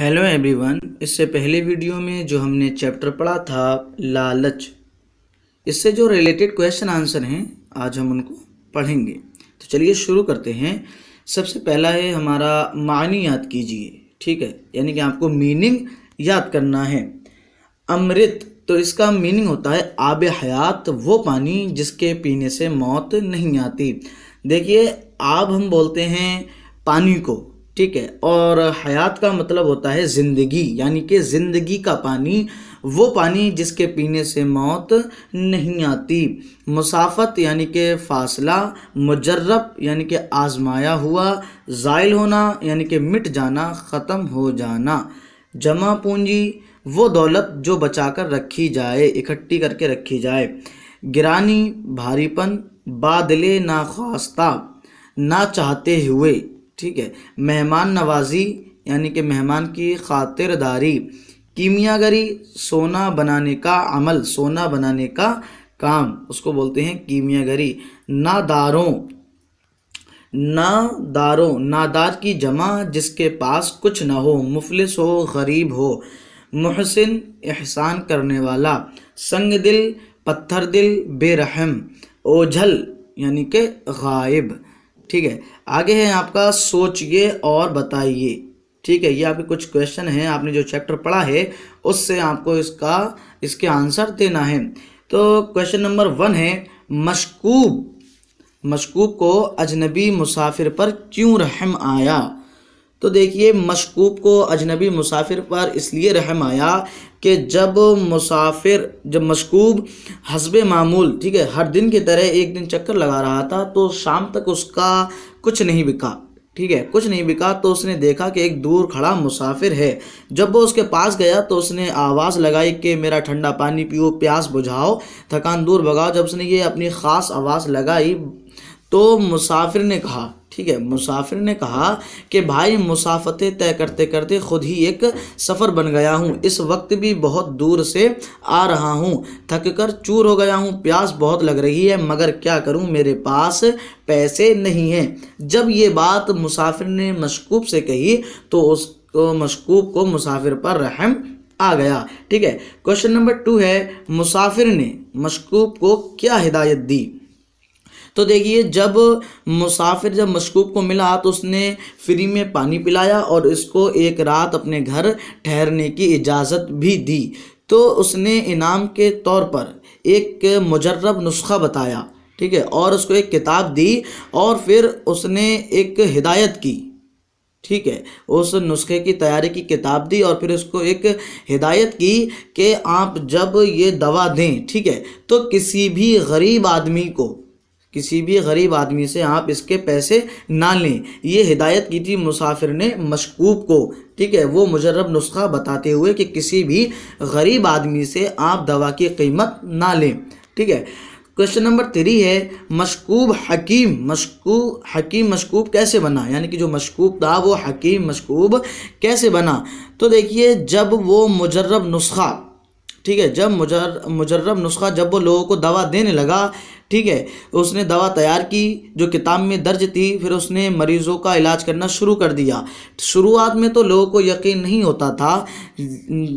hello everyone इससे पहले video में जो हमने चैप्टर पढ़ा था लालच इससे जो रिलेटेड क्वेश्चन आंसर हैं आज हम उनको पढ़ेंगे तो चलिए शुरू करते हैं सबसे पहला है हमारा मानी याद कीजिए ठीक है यानी कि आपको मीनिंग याद करना है अमृत तो इसका मीनिंग होता है आब हयात वो पानी जिसके पीने से मौत नहीं आती देखिए आब हम बोलते हैं पानी को ठीक है और हयात का मतलब होता है ज़िंदगी यानी कि ज़िंदगी का पानी वो पानी जिसके पीने से मौत नहीं आती मुसाफत यानी कि फासला मुजर्रब यानी कि आजमाया हुआ ज़ायल होना यानी कि मिट जाना ख़त्म हो जाना जमा पूंजी वो दौलत जो बचाकर रखी जाए इकट्ठी करके रखी जाए गिरानी भारीपन बादले नाखास्ता ना चाहते हुए ठीक है मेहमान नवाजी यानी कि मेहमान की खातिरदारी कीमियागरी सोना बनाने का अमल सोना बनाने का काम उसको बोलते हैं कीमियागरी नादारों नादारों नादार की जमा जिसके पास कुछ ना हो मुफलिस हो गरीब हो मुहसिन एहसान करने वाला संग दिल पत्थर दिल बेरहम ओझल यानी कि गायब ठीक है आगे है आपका सोचिए और बताइए ठीक है ये आपके कुछ क्वेश्चन हैं आपने जो चैप्टर पढ़ा है उससे आपको इसका इसके आंसर देना है तो क्वेश्चन नंबर वन है मशकूब मशकूब को अजनबी मुसाफिर पर क्यों रहम आया तो देखिए मशकूब को अजनबी मुसाफिर पर इसलिए रहम आया कि जब मुसाफिर जब मशकूब हसब मामूल ठीक है हर दिन की तरह एक दिन चक्कर लगा रहा था तो शाम तक उसका कुछ नहीं बिका ठीक है कुछ नहीं बिका तो उसने देखा कि एक दूर खड़ा मुसाफिर है जब वो उसके पास गया तो उसने आवाज़ लगाई कि मेरा ठंडा पानी पियो प्यास बुझाओ थकान दूर भगाओ जब उसने ये अपनी ख़ास आवाज़ लगाई तो मुसाफिर ने कहा ठीक है मुसाफिर ने कहा कि भाई मुसाफतें तय करते करते ख़ुद ही एक सफ़र बन गया हूँ इस वक्त भी बहुत दूर से आ रहा हूँ थक कर चूर हो गया हूँ प्यास बहुत लग रही है मगर क्या करूँ मेरे पास पैसे नहीं हैं जब ये बात मुसाफिर ने मशकूब से कही तो उसको तो मशकूब को मुसाफिर पर रहम आ गया ठीक है क्वेश्चन नंबर टू है मुसाफिर ने मशकूब को क्या हिदायत दी तो देखिए जब मुसाफिर जब मशकूक को मिला तो उसने फ्री में पानी पिलाया और इसको एक रात अपने घर ठहरने की इजाज़त भी दी तो उसने इनाम के तौर पर एक मुजर्रब नुस्खा बताया ठीक है और उसको एक किताब दी और फिर उसने एक हिदायत की ठीक है उस नुस्खे की तैयारी की किताब दी और फिर उसको एक हिदायत की कि आप जब ये दवा दें ठीक है तो किसी भी गरीब आदमी को किसी भी गरीब आदमी से आप इसके पैसे ना लें ये हिदायत की थी मुसाफिर ने मशकूब को ठीक है वो मुजरब नुस्खा बताते हुए कि किसी भी गरीब आदमी से आप दवा की कीमत ना लें ठीक है क्वेश्चन नंबर थ्री है मशकूब हकीम मशकूब हकीम मशकूब कैसे बना यानी कि जो मशकूब था वो हकीम मशकूब कैसे बना तो देखिए जब वो मुजरब नुस्खा ठीक है जब मुजर मुजर्रब नुस्खा जब वो लोगों को दवा देने लगा ठीक है उसने दवा तैयार की जो किताब में दर्ज थी फिर उसने मरीज़ों का इलाज करना शुरू कर दिया शुरुआत में तो लोगों को यकीन नहीं होता था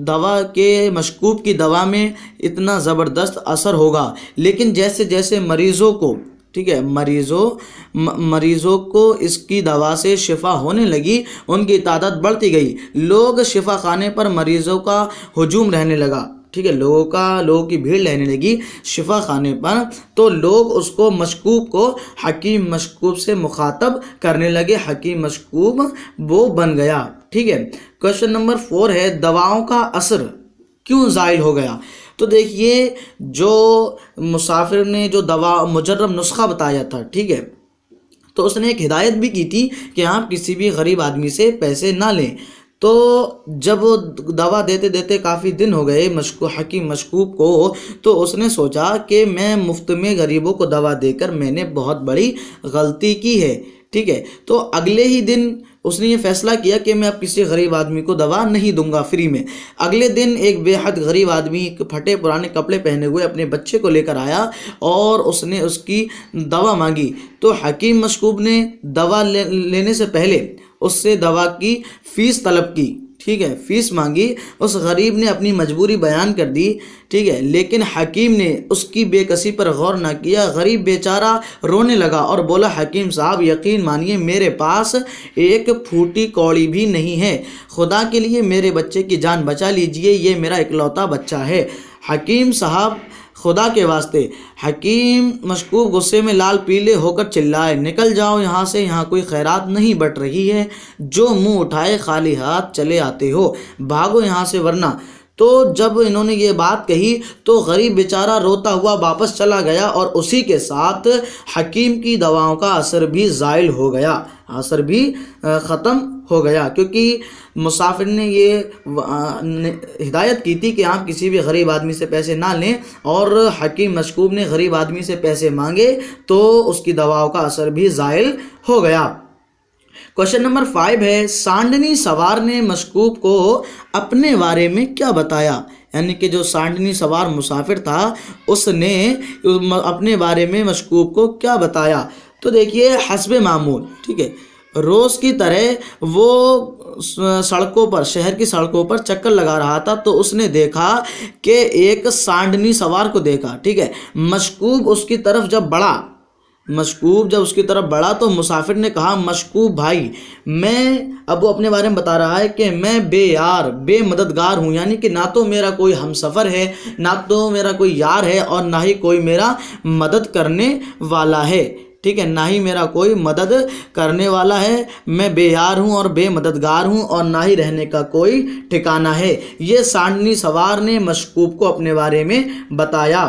दवा के मशकूब की दवा में इतना ज़बरदस्त असर होगा लेकिन जैसे जैसे मरीज़ों को ठीक है मरीज़ों मरीज़ों को इसकी दवा से शिफा होने लगी उनकी तादाद बढ़ती गई लोग शिफा खाने पर मरीज़ों का हजूम रहने लगा ठीक है लोगों का लोगों की भीड़ रहने लगी शिफा खाने पर तो लोग उसको मशकूब को हकीम मशकूब से मुखातब करने लगे हकीम मशकूब वो बन गया ठीक है क्वेश्चन नंबर फोर है दवाओं का असर क्यों जायल हो गया तो देखिए जो मुसाफिर ने जो दवा मुजर्रम नुस्खा बताया था ठीक है तो उसने एक हिदायत भी की थी कि आप किसी भी गरीब आदमी से पैसे ना लें तो जब वो दवा देते देते काफ़ी दिन हो गए मशकू हकीम मशकूब को तो उसने सोचा कि मैं मुफ्त में गरीबों को दवा देकर मैंने बहुत बड़ी गलती की है ठीक है तो अगले ही दिन उसने ये फैसला किया कि मैं अब किसी गरीब आदमी को दवा नहीं दूंगा फ्री में अगले दिन एक बेहद गरीब आदमी फटे पुराने कपड़े पहने हुए अपने बच्चे को लेकर आया और उसने उसकी दवा मांगी तो हकीम मशकूब ने दवा ले, लेने से पहले उससे दवा की फीस तलब की ठीक है फीस मांगी उस गरीब ने अपनी मजबूरी बयान कर दी ठीक है लेकिन हकीम ने उसकी बेकसी पर गौर ना किया गरीब बेचारा रोने लगा और बोला हकीम साहब यकीन मानिए मेरे पास एक फूटी कौड़ी भी नहीं है खुदा के लिए मेरे बच्चे की जान बचा लीजिए ये मेरा इकलौता बच्चा है हकीम साहब खुदा के वास्ते हकीम मशकूक गुस्से में लाल पीले होकर चिल्लाए निकल जाओ यहाँ से यहाँ कोई खैरात नहीं बट रही है जो मुंह उठाए खाली हाथ चले आते हो भागो यहाँ से वरना तो जब इन्होंने ये बात कही तो गरीब बेचारा रोता हुआ वापस चला गया और उसी के साथ हकीम की दवाओं का असर भी ज़ायल हो गया असर भी ख़त्म हो गया क्योंकि मुसाफिर ने ये हिदायत की थी कि आप किसी भी गरीब आदमी से पैसे ना लें और हकीम मशकूब ने गरीब आदमी से पैसे मांगे तो उसकी दवाओं का असर भी ज़ायल हो गया क्वेश्चन नंबर फाइव है सांडनी सवार ने मशकूब को अपने बारे में क्या बताया यानी कि जो सांडनी सवार मुसाफिर था उसने अपने बारे में मशकूब को क्या बताया तो देखिए हसब मामूल ठीक है रोज़ की तरह वो सड़कों पर शहर की सड़कों पर चक्कर लगा रहा था तो उसने देखा कि एक सांडनी सवार को देखा ठीक है मशकूब उसकी तरफ जब बढ़ा मशकूब जब उसकी तरफ बढ़ा तो मुसाफिर ने कहा मशकूब भाई मैं अब वो अपने बारे में बता रहा है कि मैं बे यार बे मददगार हूँ यानी कि ना तो मेरा कोई हम सफ़र है ना तो मेरा कोई यार है और ना ही कोई मेरा मदद करने वाला है ठीक है ना ही मेरा कोई मदद करने वाला है मैं बेयार हूँ और बेमददगार हूँ और ना ही रहने का कोई ठिकाना है ये सांडनी सवार ने मशकूब को अपने बारे में बताया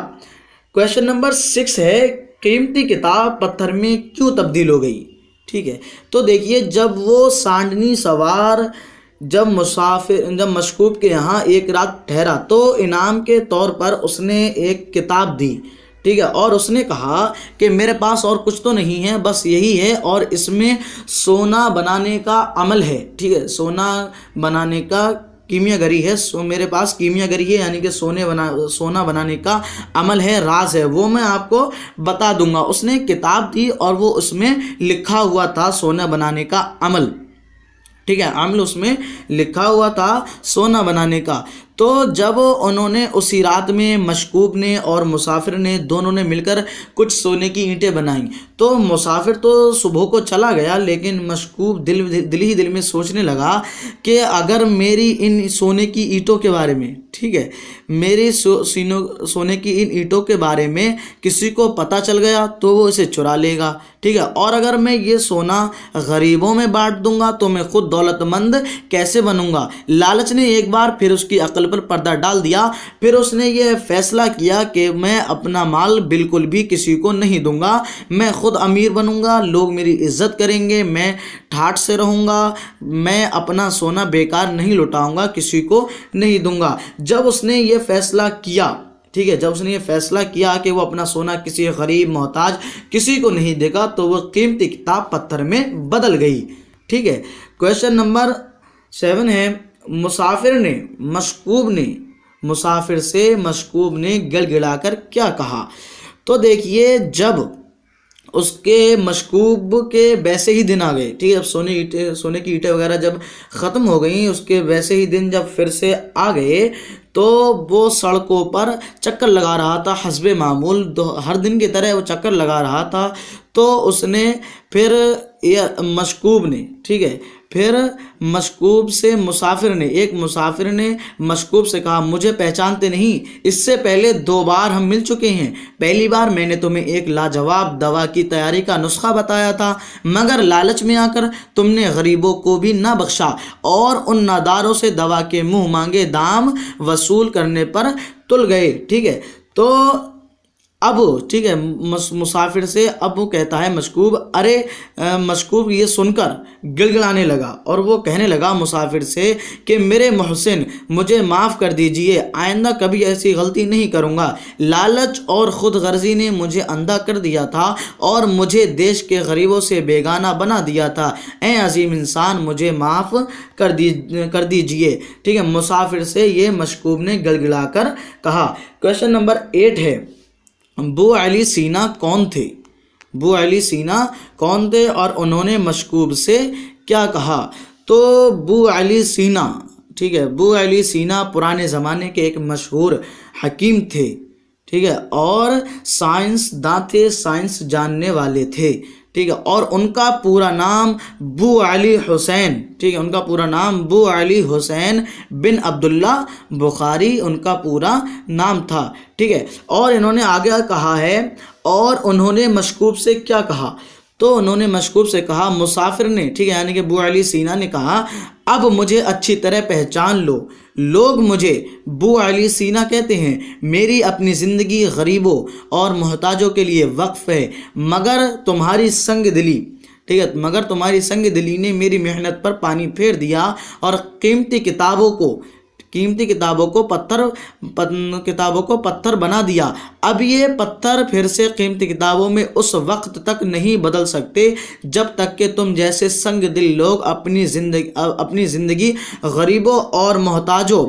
क्वेश्चन नंबर सिक्स है कीमती किताब पत्थर में क्यों तब्दील हो गई ठीक है तो देखिए जब वो सांडनी सवार जब मुसाफिर जब मशकूब के यहाँ एक रात ठहरा तो इनाम के तौर पर उसने एक किताब दी ठीक है और उसने कहा कि मेरे पास और कुछ तो नहीं है बस यही है और इसमें सोना बनाने का अमल है ठीक है सोना बनाने का कीमियागरी है सो मेरे पास कीमियागरी है यानी कि सोने बना सोना बनाने का अमल है राज है वो मैं आपको बता दूंगा उसने किताब दी और वो उसमें लिखा हुआ था सोना बनाने का अमल ठीक है अमल उसमें लिखा हुआ था सोना बनाने का तो जब उन्होंने उसी रात में मशकूब ने और मुसाफिर ने दोनों ने मिलकर कुछ सोने की ईंटें बनाईं तो मुसाफिर तो सुबह को चला गया लेकिन मशकूब दिल दिल ही दिल में सोचने लगा कि अगर मेरी इन सोने की ईंटों के बारे में ठीक है मेरी सो, सोने की इन ईंटों के बारे में किसी को पता चल गया तो वो इसे चुरा लेगा ठीक है और अगर मैं ये सोना गरीबों में बांट दूंगा तो मैं खुद दौलतमंद कैसे बनूंगा लालच ने एक बार फिर उसकी अकल पर पर्दा डाल दिया फिर उसने यह फैसला किया कि मैं अपना माल बिल्कुल भी किसी को नहीं दूंगा मैं ख़ुद अमीर बनूंगा लोग मेरी इज्जत करेंगे मैं ठाठ से रहूँगा मैं अपना सोना बेकार नहीं लुटाऊंगा किसी को नहीं दूंगा जब उसने यह फैसला किया ठीक है जब उसने ये फैसला किया कि वो अपना सोना किसी गरीब मोहताज किसी को नहीं देगा तो वह कीमती किताब पत्थर में बदल गई ठीक है क्वेश्चन नंबर सेवन है मुसाफिर ने मशकूब ने मुसाफिर से मशकूब ने गिड़ा कर क्या कहा तो देखिए जब उसके मशकूब के वैसे ही दिन आ गए ठीक है जब सोने ईटे सोने की ईटें वगैरह जब ख़त्म हो गई उसके वैसे ही दिन जब फिर से आ गए तो वो सड़कों पर चक्कर लगा रहा था हसब मामूल हर दिन की तरह वो चक्कर लगा रहा था तो उसने फिर मशकूब ने ठीक है फिर मशकूब से मुसाफिर ने एक मुसाफिर ने मशकूब से कहा मुझे पहचानते नहीं इससे पहले दो बार हम मिल चुके हैं पहली बार मैंने तुम्हें एक लाजवाब दवा की तैयारी का नुस्खा बताया था मगर लालच में आकर तुमने गरीबों को भी ना बख्शा और उन नादारों से दवा के मुँह मांगे दाम वसूल करने पर तुल गए ठीक है तो अब ठीक है मुसाफिर से अब वो कहता है मशकूब अरे मशकूब ये सुनकर गिड़गिड़ाने लगा और वो कहने लगा मुसाफिर से कि मेरे मोहसिन मुझे माफ़ कर दीजिए आइंदा कभी ऐसी गलती नहीं करूँगा लालच और ख़ुद गर्जी ने मुझे अंधा कर दिया था और मुझे देश के गरीबों से बेगाना बना दिया था ए अजीम इंसान मुझे माफ़ कर दी कर दीजिए ठीक है मुसाफिर से ये मशकूब ने गिड़गिड़ा कर कहा क्वेश्चन नंबर एट है बो अली सीना कौन थे बो अली सीना कौन थे और उन्होंने मशकूब से क्या कहा तो बो अली सीना ठीक है बो अली सीना पुराने ज़माने के एक मशहूर हकीम थे ठीक है और दाँ थे साइंस जानने वाले थे ठीक है और उनका पूरा नाम बू अली हुसैन ठीक है उनका पूरा नाम बू अली हुसैन बिन अब्दुल्ला बुखारी उनका पूरा नाम था ठीक है और इन्होंने आगे कहा है और उन्होंने मशकूब से क्या कहा तो उन्होंने मशकूब से कहा मुसाफिर ने ठीक है यानी कि बू अली सीना ने कहा अब मुझे अच्छी तरह पहचान लो लोग मुझे बू अली सीना कहते हैं मेरी अपनी ज़िंदगी गरीबों और मोहताजों के लिए वक्फ़ है मगर तुम्हारी संग दिली ठीक है मगर तुम्हारी संग दिली ने मेरी मेहनत पर पानी फेर दिया और कीमती किताबों को कीमती किताबों को पत्थर किताबों को पत्थर बना दिया अब ये पत्थर फिर से कीमती किताबों में उस वक्त तक नहीं बदल सकते जब तक कि तुम जैसे संग दिल लोग अपनी जिंदगी अपनी ज़िंदगी गरीबों और मोहताजों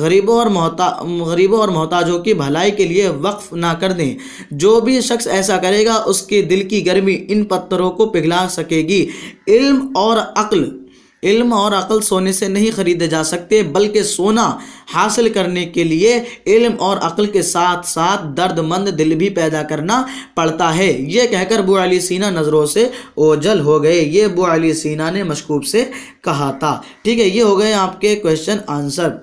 गरीबों और मोहता गरीबों और मोहताजों की भलाई के लिए वक्फ ना कर दें जो भी शख्स ऐसा करेगा उसके दिल की गर्मी इन पत्थरों को पिघला सकेगी इल्म और अक्ल इल्म और अकल सोने से नहीं खरीदे जा सकते बल्कि सोना हासिल करने के लिए इल्म और अकल के साथ साथ दर्दमंद दिल भी पैदा करना पड़ता है ये कहकर बो अली सीना नज़रों से ओझल हो गए ये बो अली सीना ने मशकूब से कहा था ठीक है ये हो गए आपके क्वेश्चन आंसर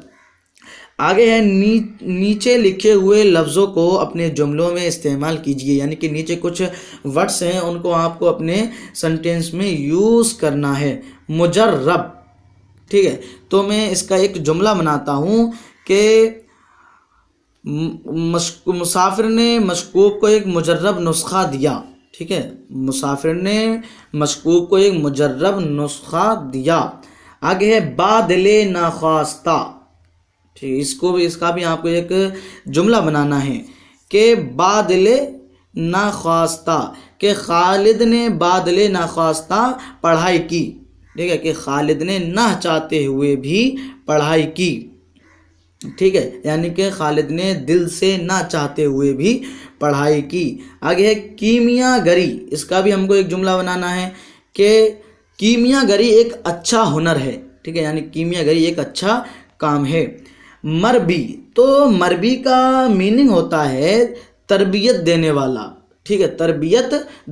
आगे है नी, नीचे लिखे हुए लफ्ज़ों को अपने जुमलों में इस्तेमाल कीजिए यानी कि नीचे कुछ वर्ड्स हैं उनको आपको अपने सेंटेंस में यूज़ करना है मुजर्रब ठीक है तो मैं इसका एक जुमला बनाता हूँ कि मुसाफिर ने मशकूब को एक मुजर्रब नुस्खा दिया ठीक है मुसाफिर ने मशकूब को एक मुजर्रब नुस्खा दिया आगे है बादले नाखास्ता ठीक इसको भी इसका भी आपको एक जुमला बनाना है कि बादले नाखास्ता के खालिद ने बादले नाखास्ता पढ़ाई की ठीक है कि खालिद ने ना चाहते हुए भी पढ़ाई की ठीक है यानी कि खालिद ने दिल से ना चाहते हुए भी पढ़ाई की आगे है कीमिया गरी इसका भी हमको एक जुमला बनाना है कि कीमिया गरी एक अच्छा हुनर है ठीक है यानी कीमिया गरी एक अच्छा काम है मरबी तो मरबी का मीनिंग होता है तरबियत देने वाला ठीक है तरबियत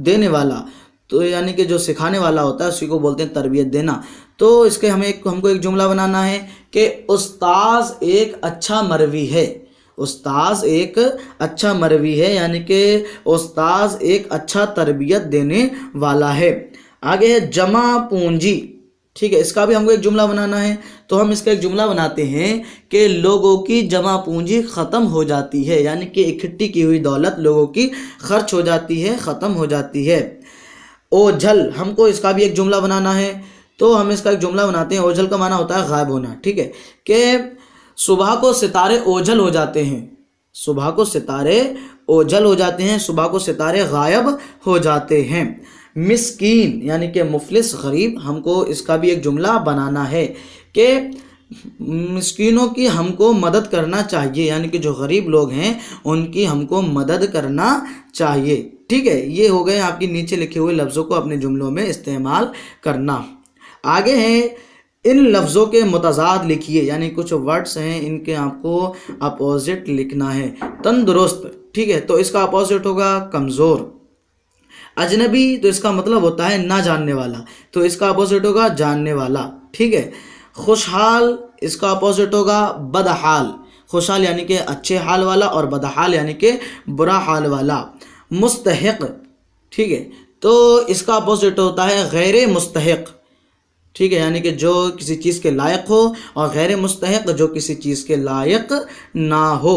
देने वाला तो यानी कि जो सिखाने वाला होता है उसी को बोलते हैं तरबियत देना तो इसके हमें एक हमको एक जुमला बनाना है कि उस्ताज एक अच्छा मरवी है उस्ताज एक अच्छा मरवी है यानी कि उस्ताज एक अच्छा तरबियत देने वाला है आगे है जमा पूंजी ठीक है इसका भी हमको एक जुमला बनाना है तो हम इसका एक जुमला बनाते हैं कि लोगों की जमा पूंजी ख़त्म हो जाती है यानी कि इकट्ठी की हुई दौलत लोगों की खर्च हो जाती है ख़त्म हो जाती है ओझल हमको इसका भी एक जुमला बनाना है तो हम इसका एक जुमला बनाते हैं ओझल का माना होता है गायब होना ठीक है कि सुबह को सितारे ओझल हो जाते हैं सुबह को सितारे ओझल हो जाते हैं सुबह को सितारे गायब हो जाते हैं मिसकीन यानी कि मुफलिस गरीब हमको इसका भी एक जुमला बनाना है कि मिसकीनों की हमको मदद करना चाहिए यानी कि जो गरीब लोग हैं उनकी हमको मदद करना चाहिए ठीक है ये हो गए आपके नीचे लिखे हुए लफ्ज़ों को अपने जुमलों में इस्तेमाल करना आगे हैं इन लफ्ज़ों के मतजाद लिखिए यानी कुछ वर्ड्स हैं इनके आपको अपोजिट लिखना है तंदुरुस्त ठीक है तो इसका अपोजिट होगा कमज़ोर अजनबी तो इसका मतलब होता है ना जानने वाला तो इसका अपोजिट होगा जानने वाला ठीक है खुशहाल इसका अपोजिट होगा बदहाल खुशहाल यानी कि अच्छे हाल वाला और बदहाल यानी कि बुरा हाल वाला मुस्तहक ठीक है तो इसका अपोजिट होता है गैर मुस्तक ठीक है यानी कि जो किसी चीज़ के लायक हो और गैर मुस्तक जो किसी चीज़ के लायक ना हो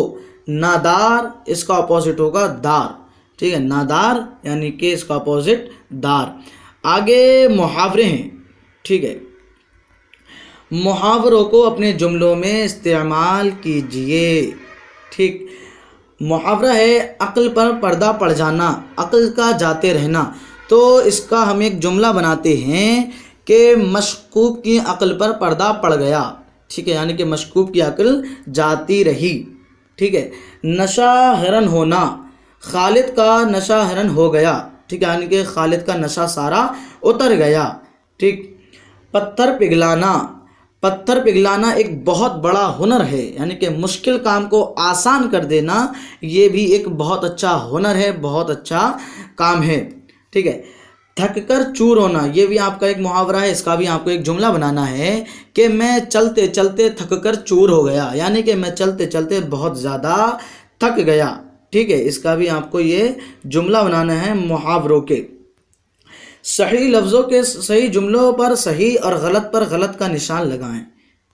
नादार इसका अपोजिट होगा दार ठीक है नादार यानी कि इसका अपोजिट दार आगे मुहावरे हैं ठीक है मुहावरों को अपने जुमलों में इस्तेमाल कीजिए ठीक मुहावरा है अक्ल पर पर्दा पड़ जाना अक्ल का जाते रहना तो इसका हम एक जुमला बनाते हैं कि मशकूक की अक्ल पर पर्दा पड़ गया ठीक है यानी कि मशकूब की अक्ल जाती रही ठीक है नशा हरन होना खालिद का नशा हरन हो गया ठीक है यानी कि खालिद का नशा सारा उतर गया ठीक पत्थर पिघलाना पत्थर पिघलाना एक बहुत बड़ा हुनर है यानी कि मुश्किल काम को आसान कर देना ये भी एक बहुत अच्छा हुनर है बहुत अच्छा काम है ठीक है थक कर चूर होना ये भी आपका एक मुहावरा है इसका भी आपको एक जुमला बनाना है कि मैं चलते चलते थक कर चूर हो गया यानी कि मैं चलते चलते बहुत ज़्यादा थक गया ठीक है इसका भी आपको ये जुमला बनाना है मुहावरों के सही लफ्ज़ों के सही जुमलों पर सही और गलत पर गलत का निशान लगाएं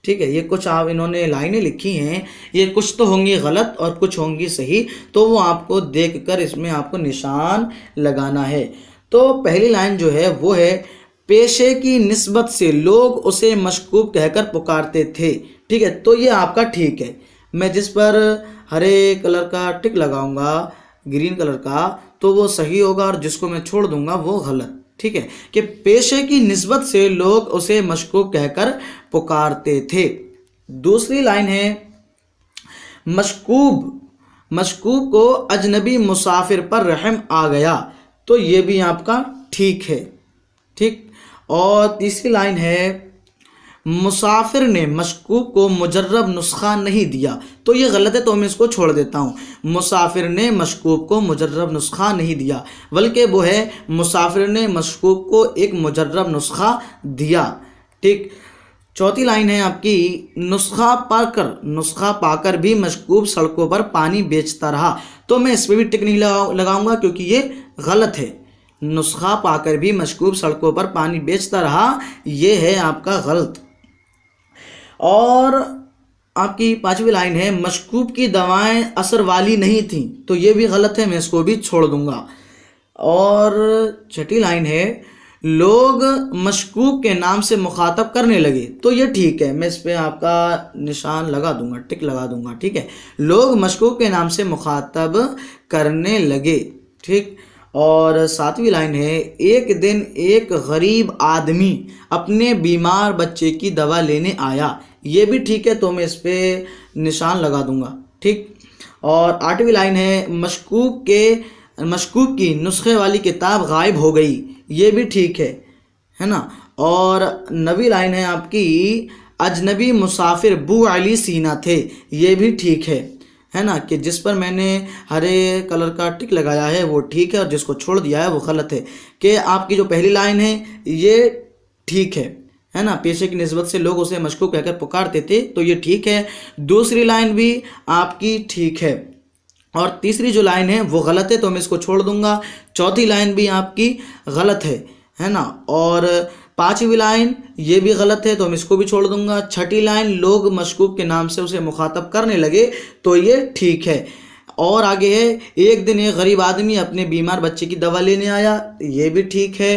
ठीक है ये कुछ आप इन्होंने लाइनें लिखी हैं ये कुछ तो होंगी गलत और कुछ होंगी सही तो वो आपको देख कर इसमें आपको निशान लगाना है तो पहली लाइन जो है वो है पेशे की नस्बत से लोग उसे मशकूब कहकर पुकारते थे ठीक है तो ये आपका ठीक है मैं जिस पर हरे कलर का टिक लगाऊंगा ग्रीन कलर का तो वो सही होगा और जिसको मैं छोड़ दूंगा वो गलत ठीक है कि पेशे की नस्बत से लोग उसे मशकूक कहकर पुकारते थे दूसरी लाइन है मशकूब मशकूब को अजनबी मुसाफिर पर रहम आ गया तो ये भी आपका ठीक है ठीक और तीसरी लाइन है मुसाफिर ने मशकूक को मुजर्रब नुस्खा नहीं दिया तो ये गलत है तो मैं इसको छोड़ देता हूँ मुसाफिर ने मशकूक को मुजर्रब नुस्खा नहीं दिया बल्कि वो है मुसाफिर ने मशकूक को एक मुजर्रब नुस्खा दिया ठीक चौथी लाइन है आपकी नुस्खा पाकर नुस्खा पाकर भी मशकूब सड़कों पर पानी बेचता रहा तो मैं इस पर भी टिक नहीं लगा लगाऊंगा क्योंकि ये गलत है नुस्खा पाकर भी मशकूब सड़कों पर पानी बेचता रहा ये है आपका गलत और आपकी पांचवी लाइन है मशकूब की दवाएं असर वाली नहीं थी तो ये भी गलत है मैं इसको भी छोड़ दूंगा और छठी लाइन है लोग मशकूब के नाम से मुखातब करने लगे तो ये ठीक है मैं इस पर आपका निशान लगा दूंगा टिक लगा दूंगा ठीक है लोग मशकूक के नाम से मुखातब करने लगे ठीक और सातवीं लाइन है एक दिन एक गरीब आदमी अपने बीमार बच्चे की दवा लेने आया ये भी ठीक है तो मैं इस पर निशान लगा दूंगा ठीक और आठवीं लाइन है मशकूक के मशकूक की नुस्खे वाली किताब गायब हो गई ये भी ठीक है है ना और नवी लाइन है आपकी अजनबी मुसाफिर बू अली सीना थे ये भी ठीक है है ना कि जिस पर मैंने हरे कलर का टिक लगाया है वो ठीक है और जिसको छोड़ दिया है वो गलत है कि आपकी जो पहली लाइन है ये ठीक है है ना पेशे की नस्बत से लोग उसे मशकूक कहकर पुकारते थे तो ये ठीक है दूसरी लाइन भी आपकी ठीक है और तीसरी जो लाइन है वो गलत है तो मैं इसको छोड़ दूंगा चौथी लाइन भी आपकी गलत है है ना और पांचवी लाइन ये भी गलत है तो हम इसको भी छोड़ दूंगा छठी लाइन लोग मशकूक के नाम से उसे मुखातब करने लगे तो ये ठीक है और आगे है एक दिन एक गरीब आदमी अपने बीमार बच्चे की दवा लेने आया ये भी ठीक है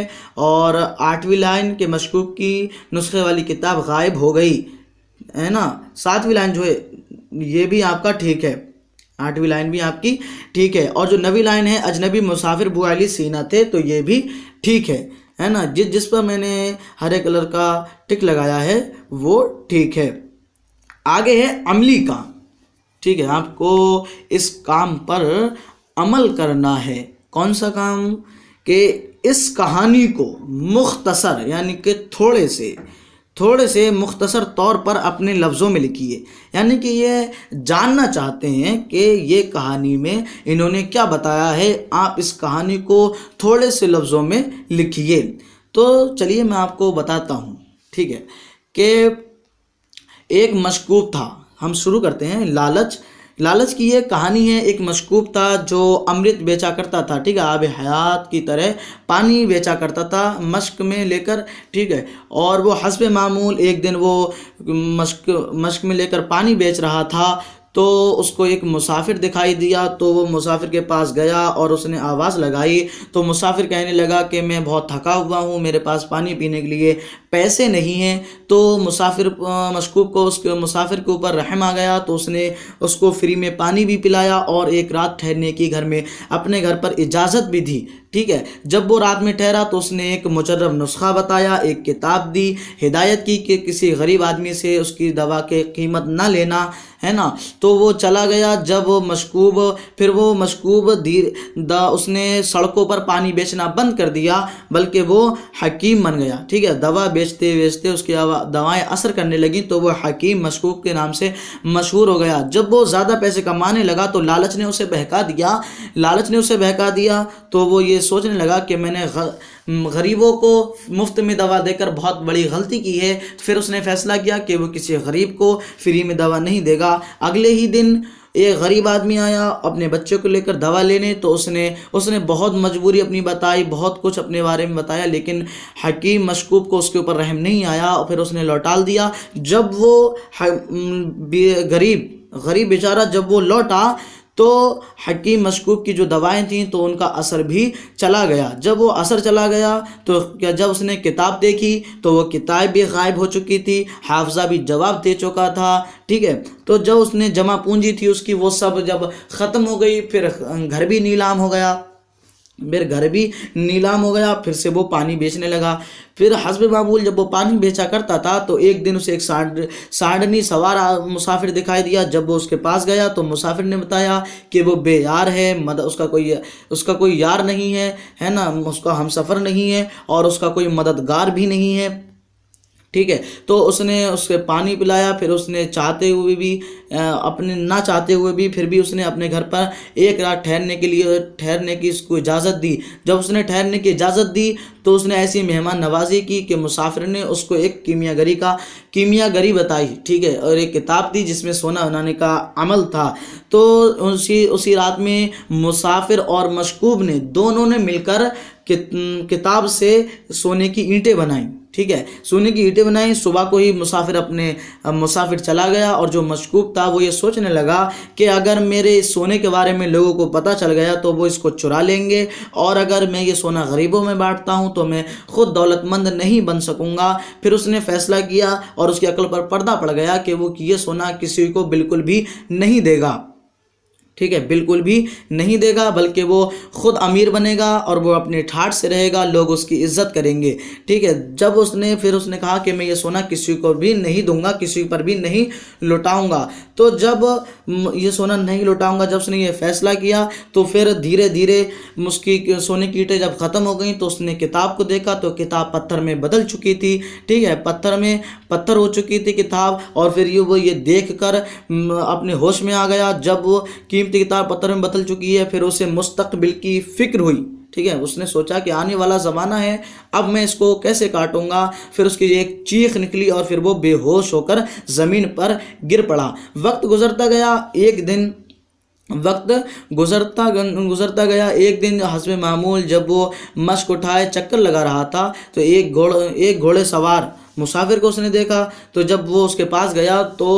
और आठवीं लाइन के मशकूक की नुस्खे वाली किताब गायब हो गई है ना सातवीं लाइन जो है ये भी आपका ठीक है आठवीं लाइन भी आपकी ठीक है और जो नवी लाइन है अजनबी मुसाफिर बुआली सीना थे तो ये भी ठीक है है ना जिस जिस पर मैंने हरे कलर का टिक लगाया है वो ठीक है आगे है अमली काम ठीक है आपको इस काम पर अमल करना है कौन सा काम कि इस कहानी को मुख्तसर यानी कि थोड़े से थोड़े से मुख्तसर तौर पर अपने लफ्ज़ों में लिखी है यानी कि ये जानना चाहते हैं कि ये कहानी में इन्होंने क्या बताया है आप इस कहानी को थोड़े से लफ्ज़ों में लिखिए तो चलिए मैं आपको बताता हूँ ठीक है कि एक मशकूक था हम शुरू करते हैं लालच लालच की ये कहानी है एक मशकूब था जो अमृत बेचा करता था ठीक है आब हयात की तरह पानी बेचा करता था मश्क में लेकर ठीक है और वो हसब मामूल एक दिन वो मश्क मश्क में लेकर पानी बेच रहा था तो उसको एक मुसाफिर दिखाई दिया तो वो मुसाफिर के पास गया और उसने आवाज़ लगाई तो मुसाफिर कहने लगा कि मैं बहुत थका हुआ हूँ मेरे पास पानी पीने के लिए पैसे नहीं हैं तो मुसाफिर मशकूब को उसके मुसाफिर के ऊपर रहम आ गया तो उसने उसको फ्री में पानी भी पिलाया और एक रात ठहरने की घर में अपने घर पर इजाज़त भी दी ठीक है जब वो रात में ठहरा तो उसने एक मुजरब नुस्खा बताया एक किताब दी हिदायत की कि किसी गरीब आदमी से उसकी दवा के कीमत ना लेना है ना तो वो चला गया जब मशकूब फिर वो मशकूब धीर उसने सड़कों पर पानी बेचना बंद कर दिया बल्कि वो हकीम बन गया ठीक है दवा बेचते बेचते उसकी दवाएं असर करने लगी तो वो हकीम मशकूब के नाम से मशहूर हो गया जब वो ज़्यादा पैसे कमाने लगा तो लालच ने उसे बहका दिया लालच ने उसे बहका दिया तो वो ये सोचने लगा कि मैंने गरीबों को मुफ्त में दवा देकर बहुत बड़ी गलती की है फिर उसने फैसला किया कि वो किसी गरीब को फ्री में दवा नहीं देगा अगले ही दिन एक गरीब आदमी आया अपने बच्चे को लेकर दवा लेने तो उसने उसने बहुत मजबूरी अपनी बताई बहुत कुछ अपने बारे में बताया लेकिन हकीम मशकूब को उसके ऊपर रहम नहीं आया और फिर उसने लौटाल दिया जब वो गरीब गरीब बेचारा जब वो लौटा तो हकीम मशकूक की जो दवाएं थीं तो उनका असर भी चला गया जब वो असर चला गया तो क्या जब उसने किताब देखी तो वो किताब भी गायब हो चुकी थी हाफजा भी जवाब दे चुका था ठीक है तो जब उसने जमा पूंजी थी उसकी वो सब जब ख़त्म हो गई फिर घर भी नीलाम हो गया फिर घर भी नीलाम हो गया फिर से वो पानी बेचने लगा फिर हसब मामूल जब वो पानी बेचा करता था तो एक दिन उसे एक सांड सांडनी सवार मुसाफिर दिखाई दिया जब वो उसके पास गया तो मुसाफिर ने बताया कि वो बेयार है मद उसका कोई उसका कोई यार नहीं है है ना उसका हम सफ़र नहीं है और उसका कोई मददगार भी नहीं है ठीक है तो उसने उसके पानी पिलाया फिर उसने चाहते हुए भी अपने ना चाहते हुए भी फिर भी उसने अपने घर पर एक रात ठहरने के लिए ठहरने की इसको इजाज़त दी जब उसने ठहरने की इजाज़त दी तो उसने ऐसी मेहमान नवाजी की कि मुसाफिर ने उसको एक कीमियागरी का कीमियागरी बताई ठीक है और एक किताब दी जिसमें सोना बनाने का अमल था तो उसी उसी रात में मुसाफिर और मशकूब ने दोनों ने मिलकर किताब से सोने की ईंटें बनाई ठीक है सोने की ईंटें बनाई सुबह को ही मुसाफिर अपने मुसाफिर चला गया और जो मशकूक था वो ये सोचने लगा कि अगर मेरे सोने के बारे में लोगों को पता चल गया तो वो इसको चुरा लेंगे और अगर मैं ये सोना गरीबों में बांटता हूँ तो मैं ख़ुद दौलतमंद नहीं बन सकूँगा फिर उसने फैसला किया और उसकी अकल पर पर्दा पड़ गया कि वो ये सोना किसी को बिल्कुल भी नहीं देगा ठीक है बिल्कुल भी नहीं देगा बल्कि वो खुद अमीर बनेगा और वो अपने ठाठ से रहेगा लोग उसकी इज्जत करेंगे ठीक है जब उसने फिर उसने कहा कि मैं ये सोना किसी को भी नहीं दूंगा किसी पर भी नहीं लौटाऊंगा तो जब ये सोना नहीं लौटाऊंगा जब उसने ये फैसला किया तो फिर धीरे धीरे उसकी सोने की ईटें जब ख़त्म हो गई तो उसने किताब को देखा तो किताब पत्थर में बदल चुकी थी ठीक है पत्थर में पत्थर हो चुकी थी किताब और फिर ये वो ये देख कर अपने होश में आ गया जब वो कि कीमती किताब पत्थर में बदल चुकी है फिर उसे मुस्तकबिल की फ़िक्र हुई ठीक है उसने सोचा कि आने वाला ज़माना है अब मैं इसको कैसे काटूंगा फिर उसकी एक चीख निकली और फिर वो बेहोश होकर ज़मीन पर गिर पड़ा वक्त गुजरता गया एक दिन वक्त गुजरता गुजरता गया एक दिन हसब मामूल जब वो मश्क उठाए चक्कर लगा रहा था तो एक घोड़ एक घोड़े सवार मुसाफिर को उसने देखा तो जब वो उसके पास गया तो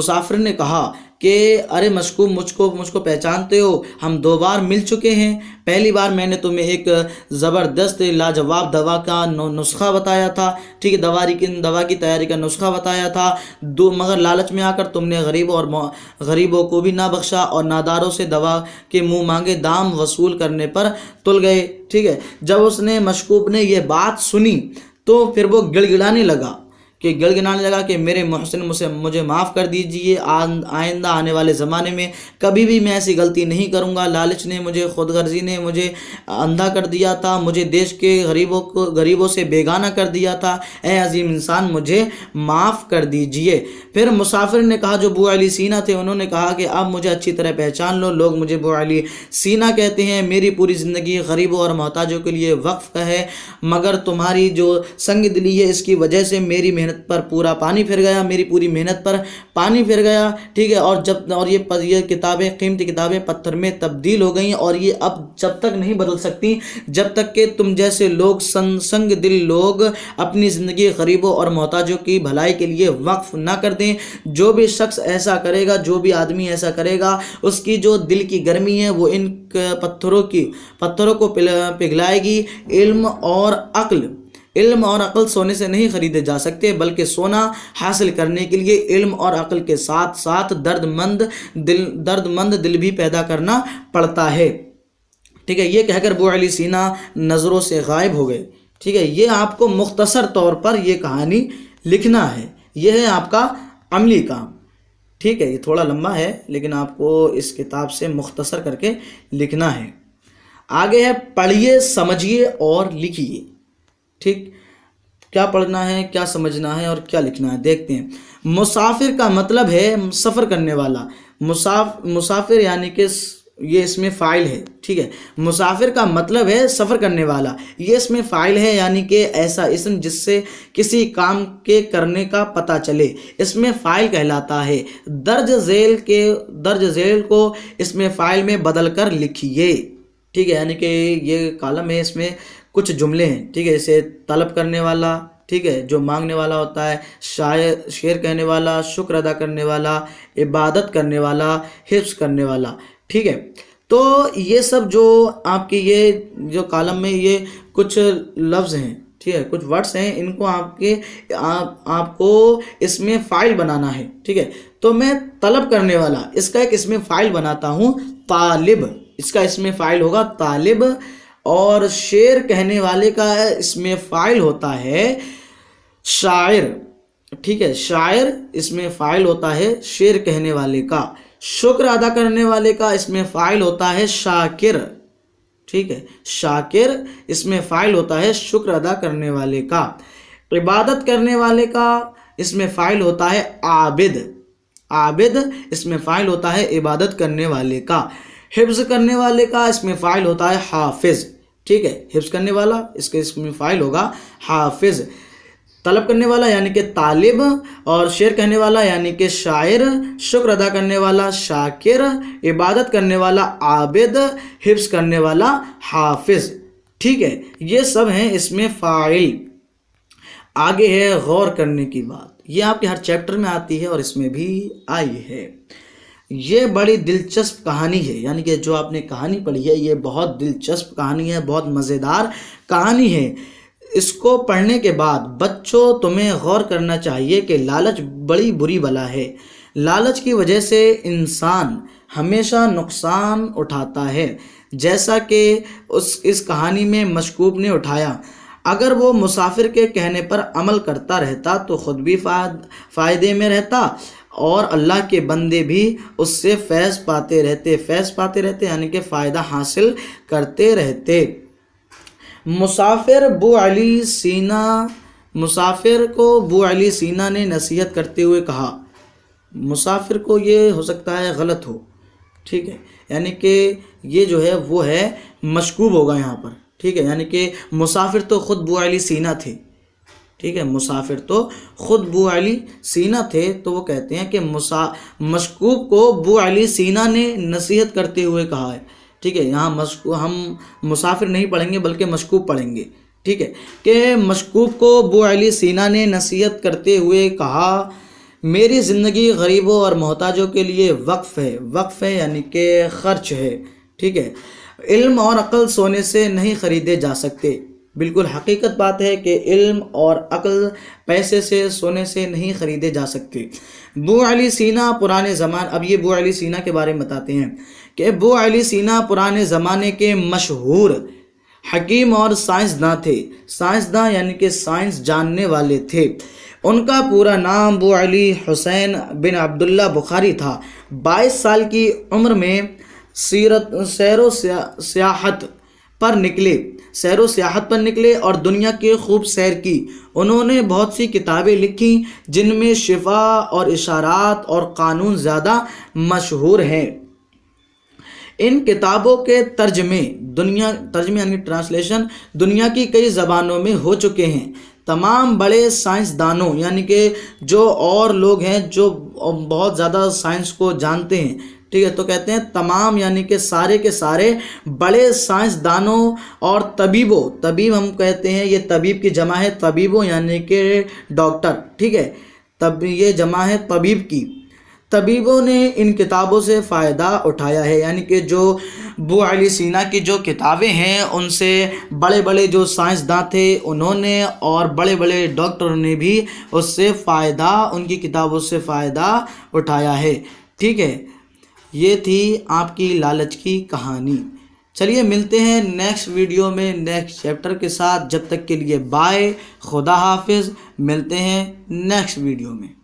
मुसाफिर ने कहा कि अरे मशकूब मुझको मुझको पहचानते हो हम दो बार मिल चुके हैं पहली बार मैंने तुम्हें एक ज़बरदस्त लाजवाब दवा का नुस्खा बताया था ठीक है दवा की दवा की तैयारी का नुस्खा बताया था दो मगर लालच में आकर तुमने गरीब और गरीबों को भी ना बख्शा और नादारों से दवा के मुँह मांगे दाम वसूल करने पर तुल गए ठीक है जब उसने मशकूब ने यह बात सुनी तो फिर वो गिड़गिड़ाने लगा कि गिड़गिड़ाने लगा कि मेरे मोहसिन मुझसे मुझे माफ़ कर दीजिए आइंदा आने वाले ज़माने में कभी भी मैं ऐसी गलती नहीं करूँगा लालच ने मुझे खुद गर्जी ने मुझे अंधा कर दिया था मुझे देश के गरीबों को गरीबों से बेगाना कर दिया था ए अजीम इंसान मुझे माफ़ कर दीजिए फिर मुसाफिर ने कहा जो बुआ अली सीना थे उन्होंने कहा कि अब मुझे अच्छी तरह पहचान लो लोग मुझे बुआ अली सीना कहते हैं मेरी पूरी ज़िंदगी गरीबों और मोहताजों के लिए वक्फ़ है मगर तुम्हारी जो संग दिली है इसकी वजह से मेरी मेहनत मेहनत पर पूरा पानी फिर गया मेरी पूरी मेहनत पर पानी फिर गया ठीक है और जब और ये ये किताबें कीमती किताबें पत्थर में तब्दील हो गई और ये अब जब तक नहीं बदल सकती जब तक कि तुम जैसे लोग संग दिल लोग अपनी ज़िंदगी गरीबों और मोहताजों की भलाई के लिए वक्फ ना कर दें जो भी शख्स ऐसा करेगा जो भी आदमी ऐसा करेगा उसकी जो दिल की गर्मी है वो इन पत्थरों की पत्थरों को पिघलाएगी इल्म और अक्ल इल्म और अक़ल सोने से नहीं ख़रीदे जा सकते बल्कि सोना हासिल करने के लिए इल्म और अक़ल के साथ साथ दर्दमंद दिल दर्दमंद दिल भी पैदा करना पड़ता है ठीक है ये कहकर बो अली सीना नज़रों से गायब हो गए ठीक है ये आपको मुख्तसर तौर पर यह कहानी लिखना है यह है आपका अमली काम ठीक है ये थोड़ा लंबा है लेकिन आपको इस किताब से मुख्तसर करके लिखना है आगे है पढ़िए समझिए और लिखिए ठीक क्या पढ़ना है क्या समझना है और क्या लिखना है देखते हैं मुसाफिर का मतलब है सफ़र करने वाला मुसाफ मुसाफिर यानी कि ये इसमें फ़ाइल है ठीक है मुसाफिर का मतलब है सफ़र करने वाला ये इसमें फ़ाइल है यानी कि ऐसा इसम जिससे किसी काम के करने का पता चले इसमें फ़ाइल कहलाता है दर्ज झेल के दर्ज झेल को इसमें फ़ाइल में बदल कर लिखिए ठीक है यानी कि ये कालम है इसमें कुछ जुमले हैं ठीक है जैसे तलब करने वाला ठीक है जो मांगने वाला होता है शायर शेर कहने वाला शुक्र अदा करने वाला इबादत करने वाला हिफ्स करने वाला ठीक है तो ये सब जो आपके ये जो कॉलम में ये कुछ लफ्ज़ हैं ठीक है कुछ वर्ड्स हैं इनको आपके आप आपको इसमें फ़ाइल बनाना है ठीक है तो मैं तलब करने वाला इसका एक इसमें फ़ाइल बनाता हूँ तालिब इसका इसमें फ़ाइल होगा तालिब और शेर कहने वाले का इसमें फ़ाइल होता है शायर ठीक है शायर इसमें फ़ाइल होता है शेर कहने वाले का शुक्र अदा करने वाले का इसमें फ़ाइल होता है शाकिर ठीक है शाकिर इसमें फ़ाइल होता है शुक्र अदा करने वाले का इबादत करने वाले का इसमें फ़ाइल होता है आबिद आबिद इसमें फ़ाइल होता है इबादत करने वाले का हिफ्ज़ करने वाले का इसमें फ़ाइल होता है हाफिज़ ठीक है हिफ्स करने वाला इसके इसमें फाइल होगा हाफिज तलब करने वाला यानी कि तालिब और शेर कहने वाला यानी कि शायर शुक्र अदा करने वाला शाकिर इबादत करने वाला आबिद हिफ्स करने वाला हाफिज ठीक है ये सब हैं इसमें फ़ाइल आगे है गौर करने की बात ये आपके हर चैप्टर में आती है और इसमें भी आई है ये बड़ी दिलचस्प कहानी है यानी कि जो आपने कहानी पढ़ी है ये बहुत दिलचस्प कहानी है बहुत मज़ेदार कहानी है इसको पढ़ने के बाद बच्चों तुम्हें गौर करना चाहिए कि लालच बड़ी बुरी बला है लालच की वजह से इंसान हमेशा नुकसान उठाता है जैसा कि उस इस कहानी में मशकूब ने उठाया अगर वो मुसाफिर के कहने पर अमल करता रहता तो ख़ुद भी फ़ायदे में रहता और अल्लाह के बंदे भी उससे फैज़ पाते रहते फैज़ पाते रहते यानी कि फ़ायदा हासिल करते रहते मुसाफिर बो अली सीना मुसाफिर को बो अली सीना ने नसीहत करते हुए कहा मुसाफिर को ये हो सकता है गलत हो ठीक है यानी कि ये जो है वो है मशकूब होगा यहाँ पर ठीक है यानी कि मुसाफिर तो ख़ुद बो अली सीना थे ठीक है मुसाफिर तो ख़ुद बू अली सीना थे तो वो कहते हैं कि मुसा मशकूब को बू अली सीना ने नसीहत करते हुए कहा है ठीक है यहाँ मशकू हम मुसाफिर नहीं पढ़ेंगे बल्कि मशकूब पढ़ेंगे ठीक है कि मशकूब को बू अली सीना ने नसीहत करते हुए कहा मेरी ज़िंदगी गरीबों और मोहताजों के लिए वक्फ़ है वक्फ़ है यानी कि ख़र्च है ठीक है इल्म और अकल सोने से नहीं ख़रीदे जा सकते बिल्कुल हकीकत बात है कि इल्म और अक्ल पैसे से सोने से नहीं ख़रीदे जा सकते बू अली सीना पुराने ज़मान अब ये बू अली सीना के बारे में बताते हैं कि बू अली सीना पुराने ज़माने के मशहूर हकीम और साइंसदान थे साइंसदान यानी कि साइंस जानने वाले थे उनका पूरा नाम बू अली हुसैन बिन अब्दुल्ला बुखारी था बाईस साल की उम्र में सीरत सैर सियाहत पर निकले सैर सियाहत पर निकले और दुनिया के खूब सैर की उन्होंने बहुत सी किताबें लिखी जिनमें शिफा और इशारात और कानून ज़्यादा मशहूर हैं इन किताबों के तर्जमे दुनिया तर्जमे यानी ट्रांसलेशन दुनिया की कई ज़बानों में हो चुके हैं तमाम बड़े साइंसदानों यानी कि जो और लोग हैं जो बहुत ज़्यादा साइंस को जानते हैं ठीक है तो कहते हैं तमाम यानी कि सारे के सारे बड़े साइंसदानों और तबीबों तबीब हम कहते हैं ये तबीब की जमा है तबीबों यानी कि डॉक्टर ठीक है तब ये जमा है तबीब की तबीबों ने इन किताबों से फ़ायदा उठाया है यानी कि जो बुआली अली सीना की जो किताबें हैं उनसे बड़े बड़े जो साइंसदान थे उन्होंने और बड़े बड़े डॉक्टरों ने भी उससे फ़ायदा उनकी किताबों से फ़ायदा उठाया है ठीक है ये थी आपकी लालच की कहानी चलिए मिलते हैं नेक्स्ट वीडियो में नेक्स्ट चैप्टर के साथ जब तक के लिए बाय खुदा हाफिज़ मिलते हैं नेक्स्ट वीडियो में